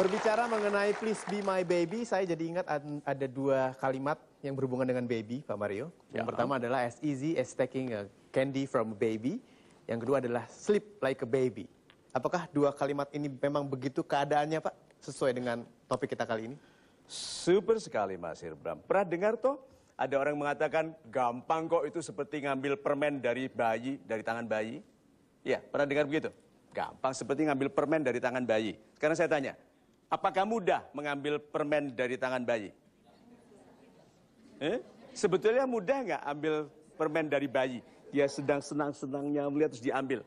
Berbicara mengenai Please Be My Baby, saya jadi ingat ada dua kalimat yang berhubungan dengan baby, Pak Mario. Yang ya. pertama adalah as easy as taking a candy from a baby. Yang kedua adalah sleep like a baby. Apakah dua kalimat ini memang begitu keadaannya, Pak? Sesuai dengan topik kita kali ini? Super sekali, Mas Irbram. Pernah dengar toh? Ada orang mengatakan, gampang kok itu seperti ngambil permen dari bayi, dari tangan bayi. Ya, pernah dengar begitu? Gampang seperti ngambil permen dari tangan bayi. Sekarang saya tanya, Apakah mudah mengambil permen dari tangan bayi? Eh? Sebetulnya mudah nggak ambil permen dari bayi? Dia sedang senang-senangnya melihat terus diambil.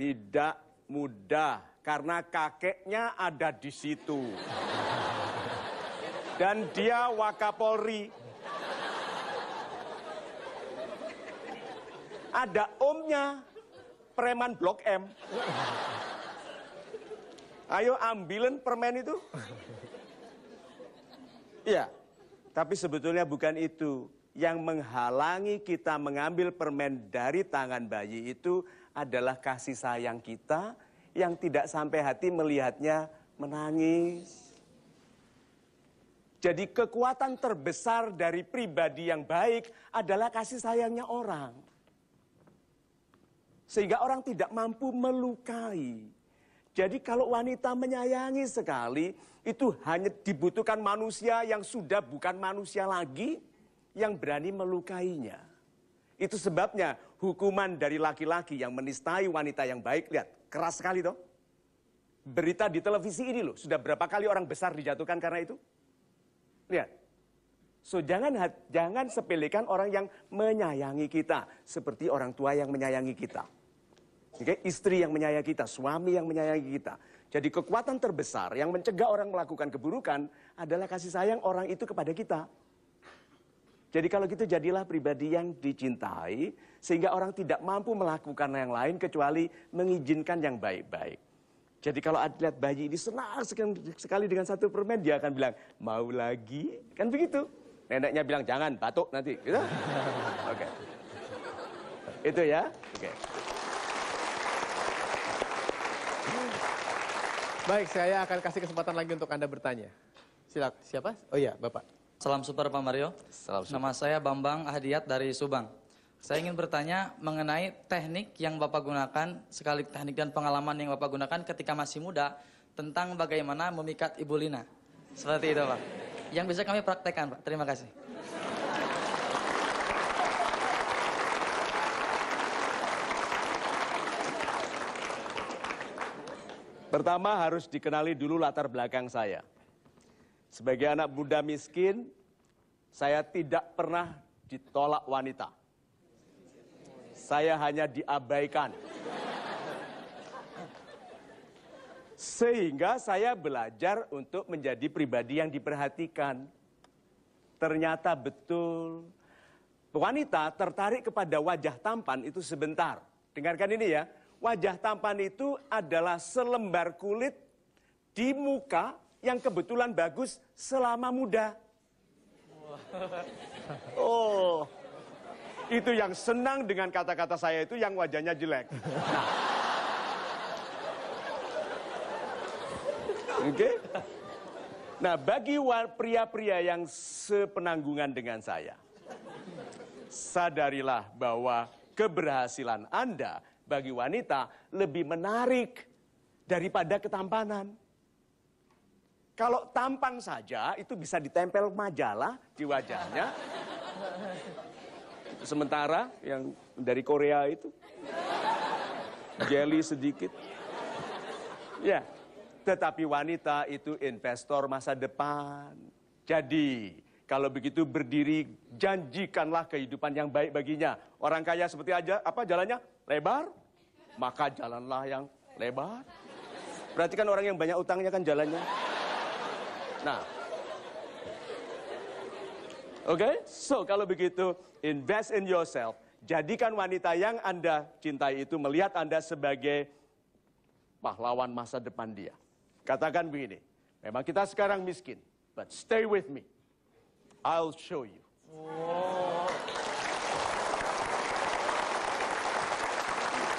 Tidak mudah karena kakeknya ada di situ. Dan dia Wakapolri. Ada omnya, preman Blok M. Ayo ambilin permen itu. ya, tapi sebetulnya bukan itu. Yang menghalangi kita mengambil permen dari tangan bayi itu adalah kasih sayang kita yang tidak sampai hati melihatnya menangis. Jadi kekuatan terbesar dari pribadi yang baik adalah kasih sayangnya orang. Sehingga orang tidak mampu melukai. Jadi kalau wanita menyayangi sekali, itu hanya dibutuhkan manusia yang sudah bukan manusia lagi yang berani melukainya. Itu sebabnya hukuman dari laki-laki yang menistai wanita yang baik, lihat, keras sekali toh. Berita di televisi ini loh, sudah berapa kali orang besar dijatuhkan karena itu? Lihat, So jangan jangan sepelekan orang yang menyayangi kita seperti orang tua yang menyayangi kita. Okay? Istri yang menyayangi kita, suami yang menyayangi kita. Jadi kekuatan terbesar yang mencegah orang melakukan keburukan adalah kasih sayang orang itu kepada kita. Jadi kalau gitu jadilah pribadi yang dicintai sehingga orang tidak mampu melakukan yang lain kecuali mengizinkan yang baik-baik. Jadi kalau lihat bayi ini senang sekali dengan satu permen dia akan bilang mau lagi kan begitu. Neneknya bilang jangan batuk nanti. Gitu. Oke. Okay. Itu ya. Oke. Okay. Baik, saya akan kasih kesempatan lagi untuk Anda bertanya. Silakan. Siapa? Oh iya, Bapak. Salam super Pak Mario. Salam super. Nama saya Bambang Ahdiat dari Subang. Saya ingin bertanya mengenai teknik yang Bapak gunakan, sekali teknik dan pengalaman yang Bapak gunakan ketika masih muda tentang bagaimana memikat Ibu Lina. Seperti itu, Pak. Yang bisa kami praktekkan, Pak. Terima kasih. Pertama harus dikenali dulu latar belakang saya. Sebagai anak muda miskin, saya tidak pernah ditolak wanita. Saya hanya diabaikan. Sehingga saya belajar untuk menjadi pribadi yang diperhatikan. Ternyata betul, wanita tertarik kepada wajah tampan itu sebentar. Dengarkan ini ya, Wajah tampan itu adalah selembar kulit di muka yang kebetulan bagus selama muda. Oh, itu yang senang dengan kata-kata saya itu yang wajahnya jelek. Oke? Okay? Nah, bagi pria-pria yang sepenanggungan dengan saya, sadarilah bahwa keberhasilan Anda bagi wanita lebih menarik daripada ketampanan. Kalau tampan saja itu bisa ditempel majalah di wajahnya. Sementara yang dari Korea itu jelly sedikit. Ya, tetapi wanita itu investor masa depan. Jadi, kalau begitu berdiri janjikanlah kehidupan yang baik baginya. Orang kaya seperti aja apa jalannya? Lebar, maka jalanlah yang lebar. Perhatikan orang yang banyak utangnya kan jalannya. Nah, oke, okay? so kalau begitu, invest in yourself. Jadikan wanita yang Anda cintai itu melihat Anda sebagai pahlawan masa depan dia. Katakan begini, memang kita sekarang miskin, but stay with me. I'll show you. Wow.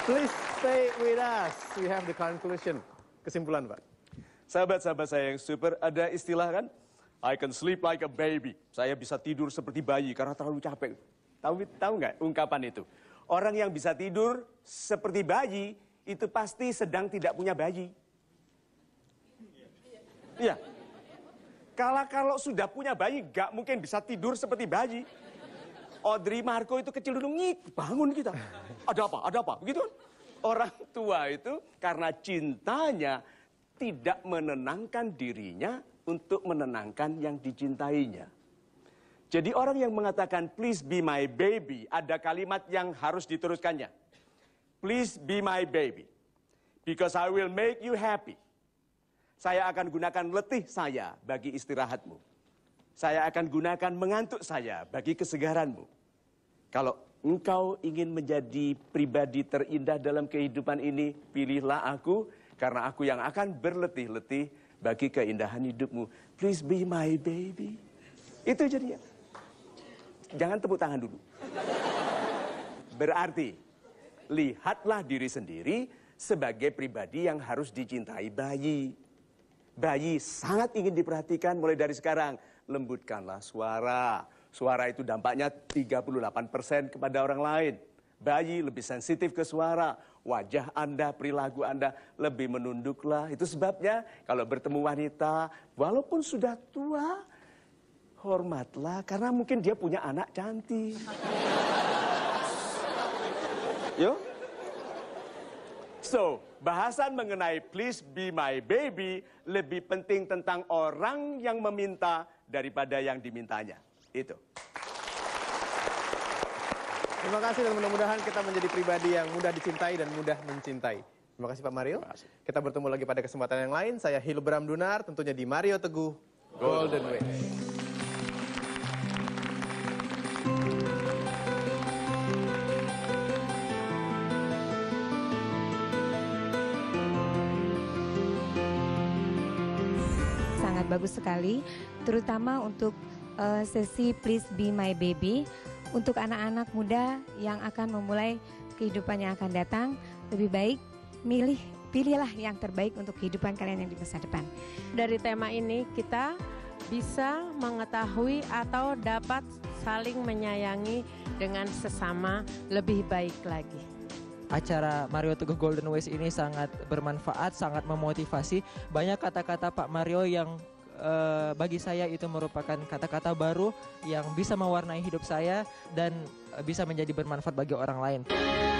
Please Stay with us. We have the conclusion. Kesimpulan, Pak. Sahabat-sahabat saya yang super, ada istilah kan? I can sleep like a baby. Saya bisa tidur seperti bayi karena terlalu capek. Tahu tahu nggak ungkapan itu? Orang yang bisa tidur seperti bayi itu pasti sedang tidak punya bayi. Iya. Kalau kalau sudah punya bayi, nggak mungkin bisa tidur seperti bayi. Audrey Marco itu kecil dulu ngik, bangun kita. Ada apa? Ada apa? Begitu kan? orang tua itu karena cintanya tidak menenangkan dirinya untuk menenangkan yang dicintainya. Jadi orang yang mengatakan please be my baby, ada kalimat yang harus diteruskannya. Please be my baby, because I will make you happy. Saya akan gunakan letih saya bagi istirahatmu. Saya akan gunakan mengantuk saya bagi kesegaranmu. Kalau engkau ingin menjadi pribadi terindah dalam kehidupan ini, pilihlah aku, karena aku yang akan berletih-letih bagi keindahan hidupmu. Please be my baby. Itu jadinya. Jangan tepuk tangan dulu. Berarti, lihatlah diri sendiri sebagai pribadi yang harus dicintai bayi. Bayi sangat ingin diperhatikan mulai dari sekarang. Lembutkanlah suara, Suara itu dampaknya 38 persen kepada orang lain. Bayi lebih sensitif ke suara, wajah Anda, perilaku Anda lebih menunduklah. Itu sebabnya kalau bertemu wanita, walaupun sudah tua, hormatlah karena mungkin dia punya anak cantik. Yo. So, bahasan mengenai please be my baby lebih penting tentang orang yang meminta daripada yang dimintanya. Itu. Terima kasih dan mudah-mudahan kita menjadi pribadi yang mudah dicintai dan mudah mencintai. Terima kasih Pak Mario. Kasih. Kita bertemu lagi pada kesempatan yang lain. Saya Hilbram Dunar, tentunya di Mario Teguh Golden, Way. sangat bagus sekali, terutama untuk uh, sesi Please Be My Baby untuk anak-anak muda yang akan memulai kehidupan yang akan datang lebih baik milih pilihlah yang terbaik untuk kehidupan kalian yang di masa depan. Dari tema ini kita bisa mengetahui atau dapat saling menyayangi dengan sesama lebih baik lagi. Acara Mario Teguh Golden Ways ini sangat bermanfaat, sangat memotivasi. Banyak kata-kata Pak Mario yang uh, bagi saya itu merupakan kata-kata baru yang bisa mewarnai hidup saya dan bisa menjadi bermanfaat bagi orang lain.